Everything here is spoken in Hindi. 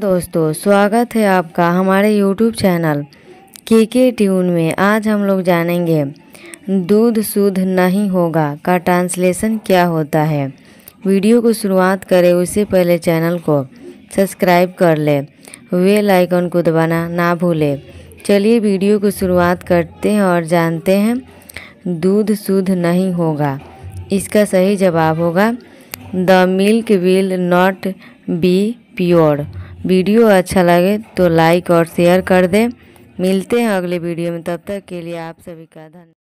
दोस्तों स्वागत है आपका हमारे YouTube चैनल के के ट्यून में आज हम लोग जानेंगे दूध शुद्ध नहीं होगा का ट्रांसलेशन क्या होता है वीडियो को शुरुआत करें उससे पहले चैनल को सब्सक्राइब कर ले वे लाइकन को दबाना ना भूले चलिए वीडियो को शुरुआत करते हैं और जानते हैं दूध शुद्ध नहीं होगा इसका सही जवाब होगा the milk will not be pure video अच्छा लगे तो लाइक और शेयर कर दें मिलते हैं अगले वीडियो में तब तक के लिए आप सभी का धन्यवाद